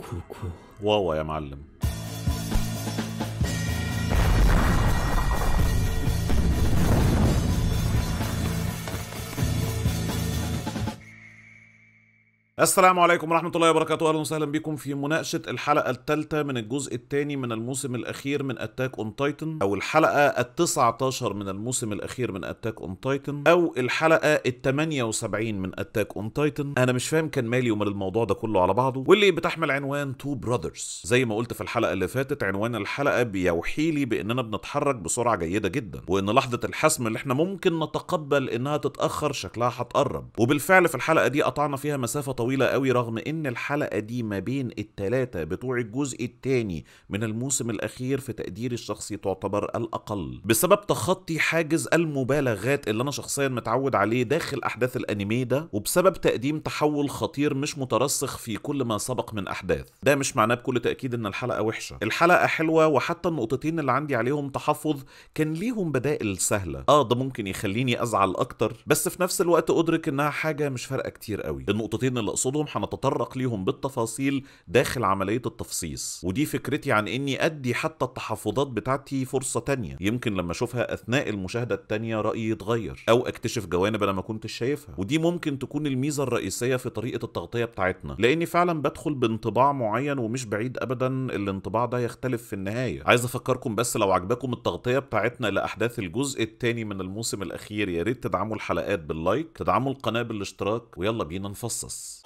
كوكو واوا يا معلم السلام عليكم ورحمة الله وبركاته أهلا وسهلا بكم في مناقشة الحلقة الثالثة من الجزء الثاني من الموسم الأخير من أتاك أون تايتن أو الحلقة التسعة عشر من الموسم الأخير من أتاك أون تايتن أو الحلقة الثمانية وسبعين من أتاك أون تايتن أنا مش فاهم كان مالي ومال الموضوع ده كله على بعضه واللي بتحمل عنوان تو براذرز زي ما قلت في الحلقة اللي فاتت عنوان الحلقة بيوحي لي بأننا بنتحرك بسرعة جيدة جدا وأن لحظة الحسم اللي احنا ممكن نتقبل إنها تتأخر شكلها هتقرب وبالفعل في الحلقة دي قطعنا فيها مسافة طويلة طويلة قوي رغم ان الحلقة دي ما بين التلاتة بتوع الجزء التاني من الموسم الاخير في تقديري الشخصي تعتبر الاقل بسبب تخطي حاجز المبالغات اللي انا شخصيا متعود عليه داخل احداث الانمي ده وبسبب تقديم تحول خطير مش مترسخ في كل ما سبق من احداث ده مش معناه بكل تاكيد ان الحلقة وحشة الحلقة حلوة وحتى النقطتين اللي عندي عليهم تحفظ كان ليهم بدائل سهلة اه ده ممكن يخليني ازعل اكتر بس في نفس الوقت ادرك انها حاجة مش فارقة كتير قوي النقطتين اللي تقصدهم هنتطرق ليهم بالتفاصيل داخل عملية التفصيص ودي فكرتي عن اني ادي حتى التحفظات بتاعتي فرصة تانية يمكن لما اشوفها اثناء المشاهدة التانية رأيي يتغير او اكتشف جوانب انا ما كنتش شايفها ودي ممكن تكون الميزة الرئيسية في طريقة التغطية بتاعتنا لاني فعلا بدخل بانطباع معين ومش بعيد ابدا الانطباع ده يختلف في النهاية عايز افكركم بس لو عجبكم التغطية بتاعتنا لاحداث الجزء الثاني من الموسم الاخير يا ريت تدعموا الحلقات باللايك تدعموا القناة بالاشتراك ويلا بينا نفصص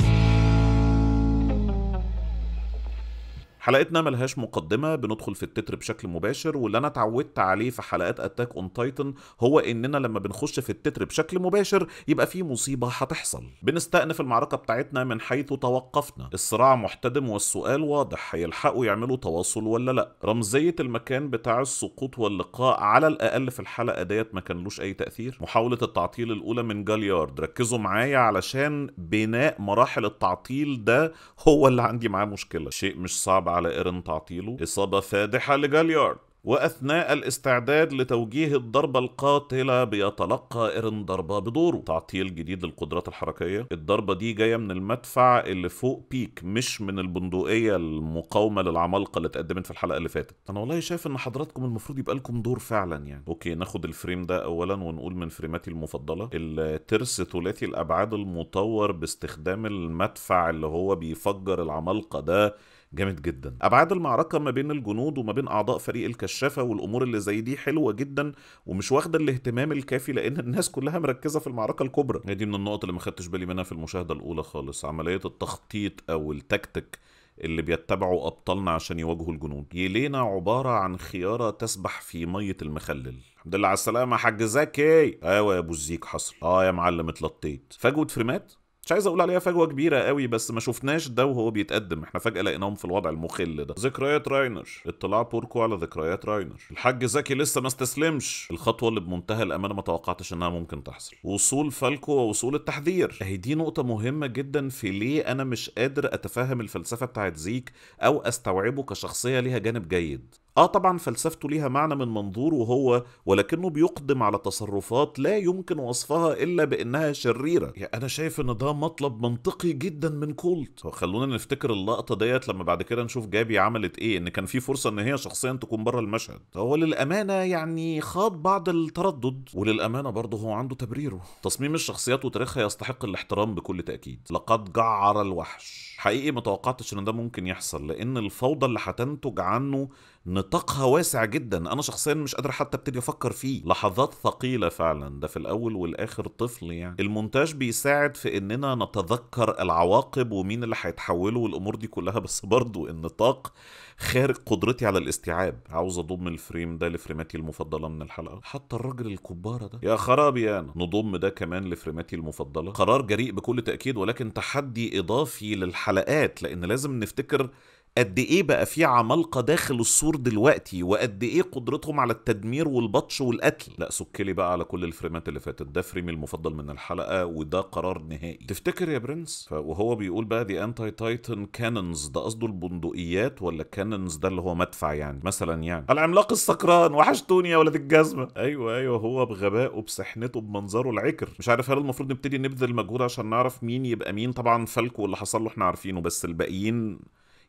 حلقتنا ملهاش مقدمه بندخل في التتر بشكل مباشر واللي انا اتعودت عليه في حلقات اتاك اون تايتن هو اننا لما بنخش في التتر بشكل مباشر يبقى في مصيبه هتحصل بنستأنف المعركه بتاعتنا من حيث توقفنا الصراع محتدم والسؤال واضح هيلحقوا يعملوا تواصل ولا لا رمزيه المكان بتاع السقوط واللقاء على الاقل في الحلقه ديت ما كانلوش اي تاثير محاوله التعطيل الاولى من جاليارد ركزوا معايا علشان بناء مراحل التعطيل ده هو اللي عندي معاه مشكله شيء مش صعب على ايرن تعطيله إصابة فادحة لجاليارد وأثناء الاستعداد لتوجيه الضربة القاتلة بيتلقى إيرن ضربة بدوره تعطيل جديد للقدرات الحركية الضربة دي جاية من المدفع اللي فوق بيك مش من البندقية المقاومة للعمالقة اللي اتقدمت في الحلقة اللي فاتت أنا والله شايف إن حضراتكم المفروض يبقى لكم دور فعلا يعني أوكي ناخد الفريم ده أولا ونقول من فريماتي المفضلة الترس ثلاثي الأبعاد المطور باستخدام المدفع اللي هو بيفجر العمالقة ده جامد جدا ابعاد المعركه ما بين الجنود وما بين اعضاء فريق الكشافه والامور اللي زي دي حلوه جدا ومش واخده الاهتمام الكافي لان الناس كلها مركزه في المعركه الكبرى هي دي من النقط اللي ما خدتش بالي منها في المشاهده الاولى خالص عمليه التخطيط او التكتيك اللي بيتبعه أبطالنا عشان يواجهوا الجنود يلينا عبارة عن خيارة تسبح في مية المخلل الحمد لله على السلامة حاج زكي ايوه يا ابو الزيك حصل اه يا معلم اتلطيت فجوة فريمات مش عايز اقول عليها فجوه كبيره قوي بس ما شفناش ده وهو بيتقدم احنا فجاه لقيناهم في الوضع المخل ده ذكريات راينر اطلاع بوركو على ذكريات راينر الحاج زكي لسه ما استسلمش الخطوه اللي بمنتهى الامانه ما توقعتش انها ممكن تحصل وصول فالكو ووصول التحذير اهي دي نقطه مهمه جدا في ليه انا مش قادر اتفهم الفلسفه بتاعت زيك او استوعبه كشخصيه ليها جانب جيد اه طبعا فلسفته ليها معنى من منظوره هو ولكنه بيقدم على تصرفات لا يمكن وصفها الا بانها شريره يعني انا شايف ان ده مطلب منطقي جدا من كولت خلونا نفتكر اللقطه ديت لما بعد كده نشوف جابي عملت ايه ان كان في فرصه ان هي شخصيا تكون بره المشهد هو للامانه يعني خاض بعض التردد وللامانه برضه هو عنده تبريره تصميم الشخصيات وتاريخها يستحق الاحترام بكل تاكيد لقد جعر الوحش حقيقي ما توقعتش ان ده ممكن يحصل لان الفوضى اللي هتنتج عنه نطاقها واسع جدا انا شخصيا مش قادر حتى ابتدي افكر فيه لحظات ثقيله فعلا ده في الاول والاخر طفل يعني المونتاج بيساعد في اننا نتذكر العواقب ومين اللي هيتحولوا والامور دي كلها بس برضو النطاق خارج قدرتي على الاستيعاب عاوز اضم الفريم ده لفريماتي المفضله من الحلقه حتى الراجل الكباره ده يا خرابي انا نضم ده كمان لفريماتي المفضله قرار جريء بكل تاكيد ولكن تحدي اضافي للحلقات لان لازم نفتكر قد ايه بقى في عمالقه داخل السور دلوقتي وقد ايه قدرتهم على التدمير والبطش والقتل لا سكلي بقى على كل الفريمات اللي فاتت ده فريمي المفضل من الحلقه وده قرار نهائي تفتكر يا برنس وهو بيقول بقى دي انتي تايتن كانونز ده قصده البندقيات ولا كانونز ده اللي هو مدفع يعني مثلا يعني العملاق السكران وحشتوني يا ولد الجزمه ايوه ايوه هو بغبائه بسحنته بمنظره العكر مش عارف هل المفروض نبتدي نبذل مجهود عشان نعرف مين يبقى مين طبعا فالكو اللي حصل له احنا عارفينه بس الباقيين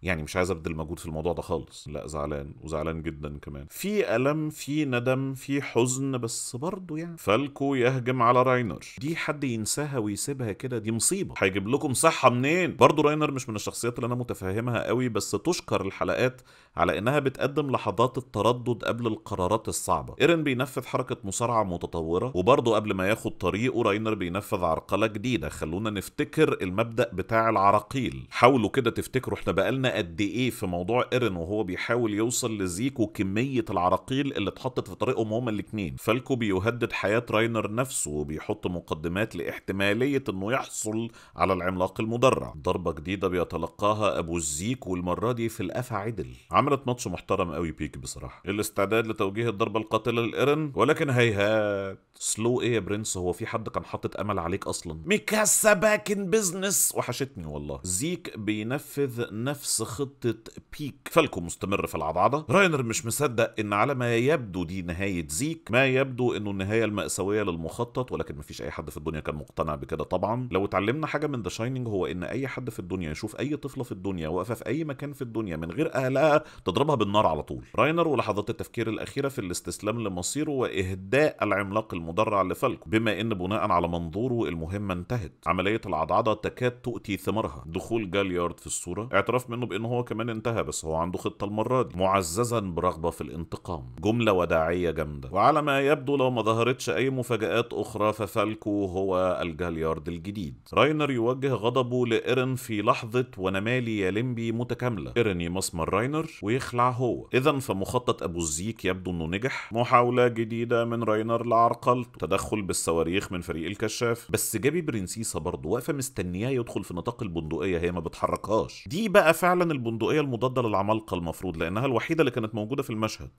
يعني مش عايز ابذل مجهود في الموضوع ده خالص لا زعلان وزعلان جدا كمان في الم في ندم في حزن بس برضه يعني فالكو يهجم على راينر دي حد ينساها ويسيبها كده دي مصيبه هيجيب لكم صحه منين برضه راينر مش من الشخصيات اللي انا متفهمها قوي بس تشكر الحلقات على انها بتقدم لحظات التردد قبل القرارات الصعبه ايرن بينفذ حركه مصارعه متطوره وبرضه قبل ما ياخد طريقه راينر بينفذ عرقله جديده خلونا نفتكر المبدا بتاع العراقيل حاولوا كده تفتكروا احنا بقالنا قد ايه في موضوع ايرن وهو بيحاول يوصل لزيكو كميه العراقيل اللي اتحطت في طريقهم هما الاثنين فالكو بيهدد حياه راينر نفسه وبيحط مقدمات لاحتماليه انه يحصل على العملاق المدرع ضربه جديده بيتلقاها ابو الزيك والمره دي في القفا عدل عملت ماتش محترم قوي بيك بصراحه الاستعداد لتوجيه الضربه القاتله لايرن ولكن هيهات سلو ايه يا برنس هو في حد كان حاطط امل عليك اصلا ميكاسا باك ان بزنس وحشتني والله زيك بينفذ نفس نفس خطة بيك فالكو مستمر في العضعضة راينر مش مصدق ان على ما يبدو دي نهاية زيك ما يبدو انه النهاية المأساوية للمخطط ولكن مفيش اي حد في الدنيا كان مقتنع بكده طبعا لو اتعلمنا حاجة من ذا شايننج هو ان اي حد في الدنيا يشوف اي طفلة في الدنيا واقفة في اي مكان في الدنيا من غير اهلها تضربها بالنار على طول راينر ولحظات التفكير الاخيرة في الاستسلام لمصيره واهداء العملاق المدرع لفالكو بما ان بناء على منظوره المهمة انتهت عملية العضعضة تكاد تؤتي ثمارها دخول جاليارد في الصورة اعتراف منه عنه بأنه هو كمان انتهى بس هو عنده خطة المرة دي معززا برغبة في الانتقام جملة وداعية جامدة وعلى ما يبدو لو ما ظهرتش أي مفاجآت أخرى ففالكو هو الجاليارد الجديد راينر يوجه غضبه لإيرن في لحظة ونمالي يا لمبي متكاملة إيرن يمسمر راينر ويخلع هو إذا فمخطط أبو الزيك يبدو أنه نجح محاولة جديدة من راينر لعرقلته تدخل بالصواريخ من فريق الكشاف بس جابي برنسيسة برضه واقفة مستنياه يدخل في نطاق البندقية هي ما بتحركهاش دي بقى فعلا فعلا البندقيه المضاده للعمالقه المفروض لانها الوحيده اللي كانت موجوده في المشهد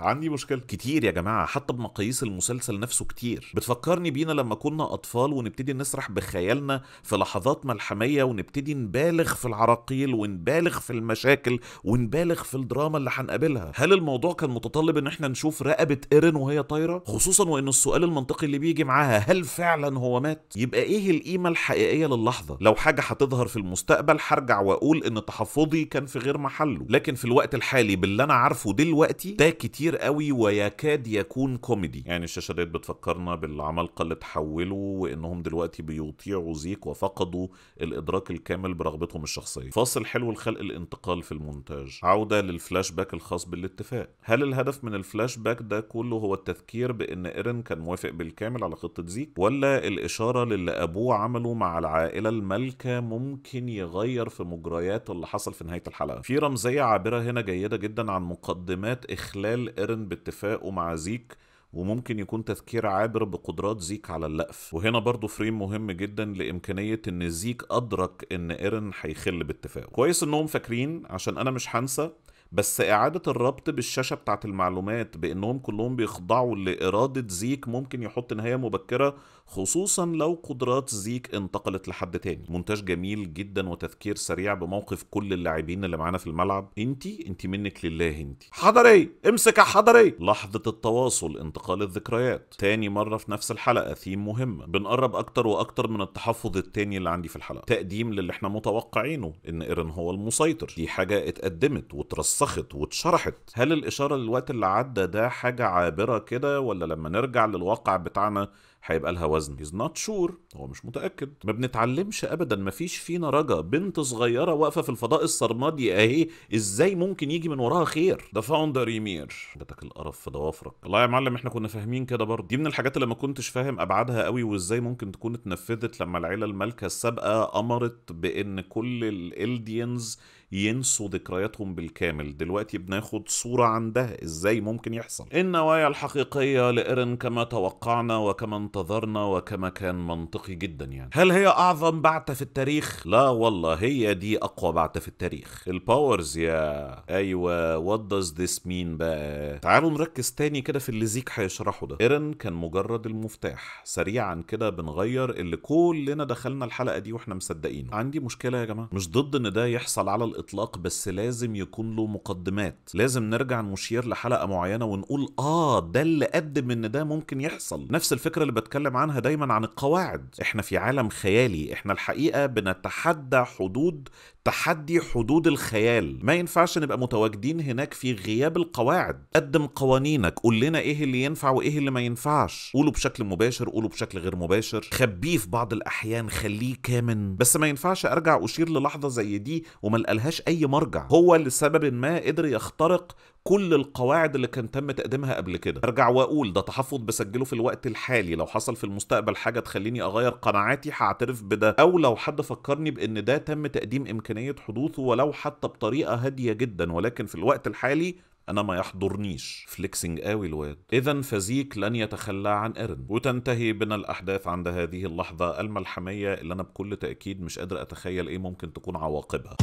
عندي مشكلة كتير يا جماعة حتى بمقاييس المسلسل نفسه كتير بتفكرني بينا لما كنا أطفال ونبتدي نسرح بخيالنا في لحظات ملحمية ونبتدي نبالغ في العراقيل ونبالغ في المشاكل ونبالغ في الدراما اللي هنقابلها هل الموضوع كان متطلب ان احنا نشوف رقبة ايرن وهي طايرة خصوصا وان السؤال المنطقي اللي بيجي معاها هل فعلا هو مات يبقى ايه القيمة الحقيقية للحظة لو حاجة هتظهر في المستقبل هرجع واقول ان تحفظي كان في غير محله لكن في الوقت الحالي باللي انا عارفه دلوقتي ده كتير كتير قوي ويكاد يكون كوميدي يعني الشاشه ديت بتفكرنا بالعمالقه اللي تحولوا وانهم دلوقتي بيطيعوا زيك وفقدوا الادراك الكامل برغبتهم الشخصيه فاصل حلو لخلق الانتقال في المونتاج عوده للفلاش باك الخاص بالاتفاق هل الهدف من الفلاش باك ده كله هو التذكير بان ايرن كان موافق بالكامل على خطه زيك ولا الاشاره للي ابوه عمله مع العائله المالكه ممكن يغير في مجريات اللي حصل في نهايه الحلقه في رمزيه عابره هنا جيده جدا عن مقدمات اخلال ايرن باتفاقه مع زيك وممكن يكون تذكير عابر بقدرات زيك على اللقف وهنا برضو فريم مهم جدا لإمكانية إن زيك أدرك إن إيرن هيخل باتفاقه كويس إنهم فاكرين عشان أنا مش هنسى بس إعادة الربط بالشاشة بتاعت المعلومات بإنهم كلهم بيخضعوا لإرادة زيك ممكن يحط نهاية مبكرة خصوصا لو قدرات زيك انتقلت لحد تاني مونتاج جميل جدا وتذكير سريع بموقف كل اللاعبين اللي معانا في الملعب انتي انتي منك لله انتي حضري امسك يا حضري لحظة التواصل انتقال الذكريات تاني مرة في نفس الحلقة ثيم مهمة بنقرب أكتر وأكتر من التحفظ التاني اللي عندي في الحلقة تقديم للي احنا متوقعينه إن إيرن هو المسيطر دي حاجة اتقدمت واترسمت اتوسخت واتشرحت هل الإشارة للوقت اللي عدى ده حاجة عابرة كده ولا لما نرجع للواقع بتاعنا هيبقى لها وزن هيز نوت شور هو مش متاكد ما بنتعلمش ابدا ما فيش فينا رجا بنت صغيره واقفه في الفضاء السرمادي اهي ازاي ممكن يجي من وراها خير ده فاوندر يمير جاتك القرف في ضوافرك الله يا معلم احنا كنا فاهمين كده برضه دي من الحاجات اللي ما كنتش فاهم ابعادها قوي وازاي ممكن تكون اتنفذت لما العيله المالكه السابقه امرت بان كل الالديانز ينسوا ذكرياتهم بالكامل دلوقتي بناخد صورة عن ده ازاي ممكن يحصل النوايا الحقيقية لإيرن كما توقعنا وكما انتظرنا وكما كان منطقي جدا يعني هل هي أعظم بعثة في التاريخ؟ لا والله هي دي أقوى بعثة في التاريخ الباورز يا أيوة what does this mean بقى تعالوا نركز تاني كده في اللي زيك هيشرحه ده إيرن كان مجرد المفتاح سريعا كده بنغير اللي كلنا دخلنا الحلقة دي واحنا مصدقينه عندي مشكلة يا جماعة مش ضد ان ده يحصل على الإطلاق الاطلاق بس لازم يكون له مقدمات لازم نرجع نشير لحلقه معينه ونقول اه ده اللي قدم ان ده ممكن يحصل نفس الفكره اللي بتكلم عنها دايما عن القواعد احنا في عالم خيالي احنا الحقيقه بنتحدى حدود تحدي حدود الخيال ما ينفعش نبقى متواجدين هناك في غياب القواعد قدم قوانينك قول لنا ايه اللي ينفع وايه اللي ما ينفعش قوله بشكل مباشر قوله بشكل غير مباشر خبيه في بعض الاحيان خليه كامن بس ما ينفعش ارجع اشير للحظه زي دي وما لقالهاش اي مرجع هو لسبب ما قدر يخترق كل القواعد اللي كان تم تقديمها قبل كده ارجع واقول ده تحفظ بسجله في الوقت الحالي لو حصل في المستقبل حاجه تخليني اغير قناعاتي هعترف بده او لو حد فكرني بان ده تم تقديم امكانيه حدوثه ولو حتى بطريقه هاديه جدا ولكن في الوقت الحالي انا ما يحضرنيش فليكسنج قوي الواد اذا فزيك لن يتخلى عن ايرن وتنتهي بنا الاحداث عند هذه اللحظه الملحميه اللي انا بكل تاكيد مش قادر اتخيل ايه ممكن تكون عواقبها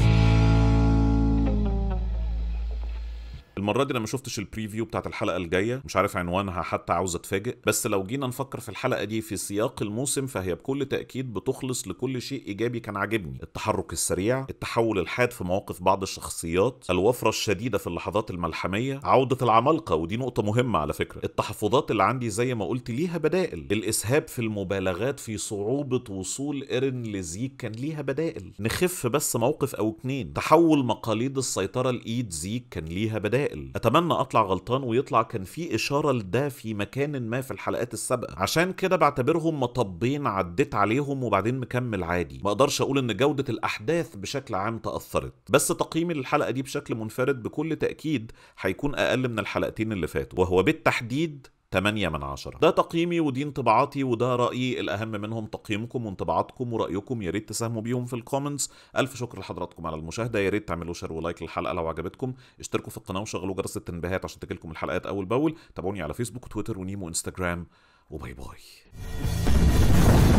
المره دي انا ما شفتش البريفيو بتاعت الحلقه الجايه مش عارف عنوانها حتى عاوز اتفاجئ بس لو جينا نفكر في الحلقه دي في سياق الموسم فهي بكل تاكيد بتخلص لكل شيء ايجابي كان عاجبني التحرك السريع التحول الحاد في مواقف بعض الشخصيات الوفره الشديده في اللحظات الملحميه عوده العمالقه ودي نقطه مهمه على فكره التحفظات اللي عندي زي ما قلت ليها بدائل الاسهاب في المبالغات في صعوبه وصول ايرن لزيك كان ليها بدائل نخف بس موقف او اتنين تحول مقاليد السيطره لايد زيك كان ليها بدائل متسائل اتمنى اطلع غلطان ويطلع كان في اشاره لده في مكان ما في الحلقات السابقه عشان كده بعتبرهم مطبين عديت عليهم وبعدين مكمل عادي ما اقدرش اقول ان جوده الاحداث بشكل عام تاثرت بس تقييمي للحلقه دي بشكل منفرد بكل تاكيد هيكون اقل من الحلقتين اللي فاتوا وهو بالتحديد 8 من 10 ده تقييمي ودي انطباعاتي وده رأيي الأهم منهم تقييمكم وانطباعاتكم ورأيكم يا ريت تساهموا بيهم في الكومنتس ألف شكر لحضراتكم على المشاهدة يا ريت تعملوا شير ولايك للحلقة لو عجبتكم اشتركوا في القناة وشغلوا جرس التنبيهات عشان تجيلكم الحلقات أول بأول تابعوني على فيسبوك وتويتر ونيمو وانستجرام وباي باي